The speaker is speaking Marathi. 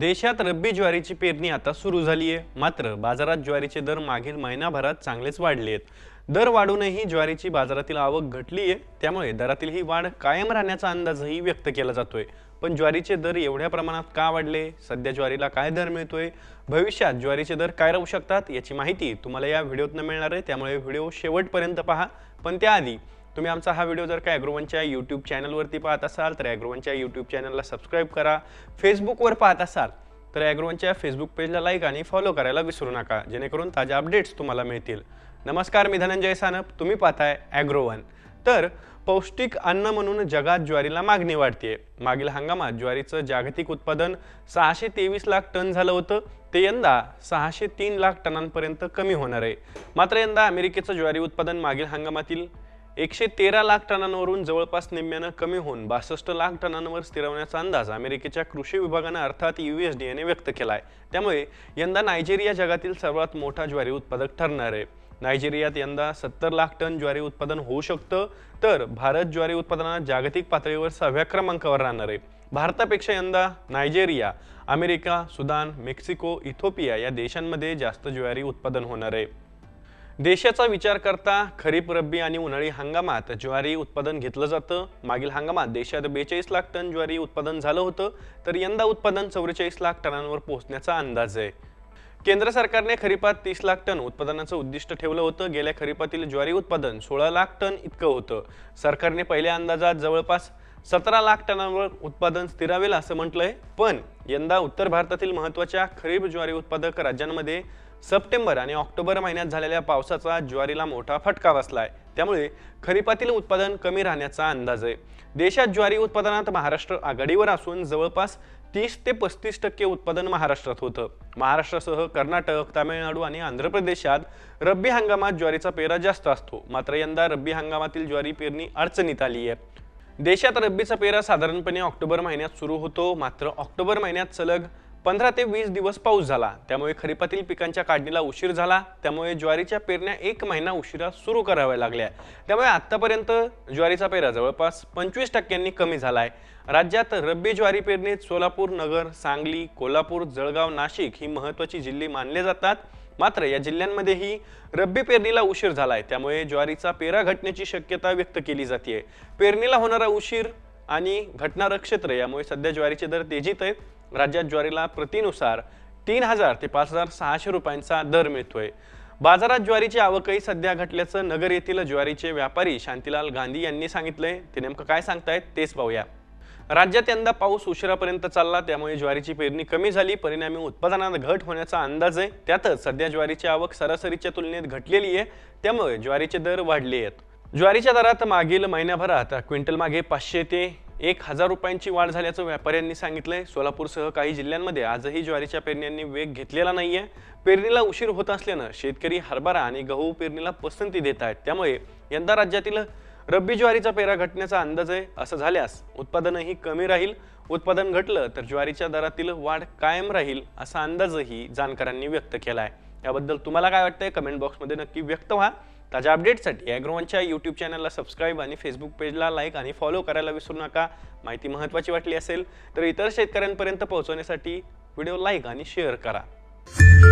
देशात रब्बी ज्वारीची पेरणी आता सुरू झाली आहे मात्र बाजारात ज्वारीचे दर मागील महिनाभरात चांगलेच वाढले आहेत दर वाढूनही ज्वारीची बाजारातील आवक घटली आहे त्यामुळे दरातील ही वाढ कायम राहण्याचा अंदाजही व्यक्त केला जातोय पण ज्वारीचे दर एवढ्या प्रमाणात का वाढले सध्या ज्वारीला काय दर मिळतोय भविष्यात ज्वारीचे दर काय राहू शकतात याची माहिती तुम्हाला या व्हिडिओतनं मिळणार आहे त्यामुळे व्हिडिओ शेवटपर्यंत पहा पण त्याआधी तुम्ही आमचा हा व्हिडिओ जर का ॲग्रोवनच्या यूट्यूब चॅनलवरती पाहत असाल तर ॲग्रोवनच्या यूट्यूब चॅनलला सबस्क्राईब करा फेसबुकवर पाहत असाल तर ॲग्रोवनच्या फेसबुक पेजला लाईक आणि फॉलो करायला विसरू नका जेणेकरून ताज्या अपडेट्स तुम्हाला मिळतील नमस्कार मी धनंजय सानप तुम्ही पाहताय ॲग्रोवन तर पौष्टिक अन्न म्हणून जगात ज्वारीला मागणी वाढते मागील हंगामात ज्वारीचं जागतिक उत्पादन सहाशे तेवीस लाख टन झालं होतं ते यंदा सहाशे तीन लाख टनांपर्यंत कमी होणार आहे मात्र यंदा अमेरिकेचं ज्वारी उत्पादन मागील हंगामातील एकशे तेरा लाख टनांवरून जवळपास निम्म्यानं कमी होऊन बासष्ट लाख टनांवर स्थिरवण्याचा अंदाज अमेरिकेच्या कृषी विभागानं अर्थात यू एस डी व्यक्त केला आहे त्यामुळे यंदा नायजेरिया जगातील सर्वात मोठा ज्वारी उत्पादक ठरणार आहे नायजेरियात यंदा सत्तर लाख टन ज्वारी उत्पादन होऊ शकतं तर भारत ज्वारी उत्पादनात जागतिक पातळीवर सहाव्या क्रमांकावर राहणार आहे भारतापेक्षा यंदा Nigeria America Sudan Mexico Ethiopia या देशांमध्ये जास्त ज्वारी उत्पादन होणार आहे देशाचा विचार करता खरीप रब्बी आणि उन्हाळी हंगामात ज्वारी उत्पादन घेतलं जातं मागील हंगामात देशात बेचाळीस लाख टन ज्वारी उत्पादन झालं होतं तर यंदा उत्पादन चौवेचाळीस लाख टनांवर पोहोचण्याचा अंदाज आहे केंद्र सरकारने खरीपात तीस लाख टन उत्पादनाचं उद्दिष्ट ठेवलं होतं गेल्या खरीपातील ज्वारी उत्पादन सोळा लाख टन इतकं होतं सरकारने पहिल्या अंदाजात जवळपास सतरा लाख टनांवर उत्पादन स्थिरावेल असं म्हटलंय पण यंदा उत्तर भारतातील महत्वाच्या खरीप ज्वारी उत्पादक राज्यांमध्ये सप्टेंबर आणि ऑक्टोबर महिन्यात झालेल्या पावसाचा ज्वारीला मोठा फटका बसला आहे त्यामुळे खरीपातील उत्पादन कमी राहण्याचा अंदाज आहे देशात ज्वारी उत्पादनात महाराष्ट्र आघाडीवर असून जवळपास तीस ते पस्तीस टक्के उत्पादन महाराष्ट्रात होतं महाराष्ट्रासह कर्नाटक तामिळनाडू आणि आंध्र प्रदेशात रब्बी हंगामात ज्वारीचा पेरा जास्त असतो मात्र यंदा रब्बी हंगामातील ज्वारी पेरणी अडचणीत आली आहे देशात रब्बीचा पेरा साधारणपणे ऑक्टोबर महिन्यात सुरू होतो मात्र ऑक्टोबर महिन्यात सलग पंधरा ते वीस दिवस पाऊस झाला त्यामुळे खरीपातील पिकांच्या काढणीला उशीर झाला त्यामुळे ज्वारीच्या पेरण्या एक महिना उशिरा सुरू कराव्या लागल्या त्यामुळे आत्तापर्यंत ज्वारीचा पेरा जवळपास पंचवीस टक्क्यांनी कमी झाला आहे राज्यात रब्बी ज्वारी पेरणीत सोलापूर नगर सांगली कोल्हापूर जळगाव नाशिक ही महत्त्वाची जिल्हे मानले जातात मात्र या जिल्ह्यांमध्येही रब्बी पेरणीला उशीर झाला आहे त्यामुळे ज्वारीचा पेरा घटण्याची शक्यता व्यक्त केली जाते पेरणीला होणारा उशीर आणि घटना क्षेत्र यामुळे सध्या ज्वारीचे दर तेजीत आहेत राज्यात ज्वारीला प्रतिनुसार तीन हजार ते पाच हजार सहाशे रुपयांचा दर मिळतोय बाजारात ज्वारीची आवकही सध्या घटल्याचं नगर येथील ज्वारीचे व्यापारी शांतीलाल गांधी यांनी सांगितलंय ते नेमकं काय सांगतायत तेच पाहूया राज्यात यंदा पाऊस उशिरापर्यंत चालला त्यामुळे ज्वारीची पेरणी कमी झाली परिणामी उत्पादनात घट होण्याचा अंदाज आहे त्यातच सध्या ज्वारीची आवक सरासरीच्या तुलनेत घटलेली आहे त्यामुळे ज्वारीचे दर वाढले आहेत ज्वारीच्या दरात मागील महिन्याभरात क्विंटल मागे पाचशे ते एक हजार रुपयांची वाढ झाल्याचं व्यापाऱ्यांनी सांगितलंय सोलापूरसह काही जिल्ह्यांमध्ये आजही ज्वारीच्या पेरण्यांनी वेग घेतलेला नाहीये पेरणीला उशीर होत असल्यानं शेतकरी हरभरा आणि गहू पेरणीला पसंती देत आहेत त्यामुळे यंदा राज्यातील रब्बी ज्वारीचा पेरा घटण्याचा अंदाज आहे असं झाल्यास उत्पादनही कमी राहील उत्पादन घटलं तर ज्वारीच्या दरातील वाढ कायम राहील असा अंदाजही जाणकारांनी व्यक्त केला आहे याबद्दल तुम्हाला काय वाटतंय कमेंट बॉक्समध्ये नक्की व्यक्त व्हा ताज्या अपडेट्ससाठी ॲग्रोवनच्या यूट्यूब चॅनलला सबस्क्राईब आणि फेसबुक पेजला लाईक आणि फॉलो करायला विसरू नका माहिती महत्त्वाची वाटली असेल तर इतर शेतकऱ्यांपर्यंत पोहोचवण्यासाठी व्हिडिओ लाईक आणि शेअर करा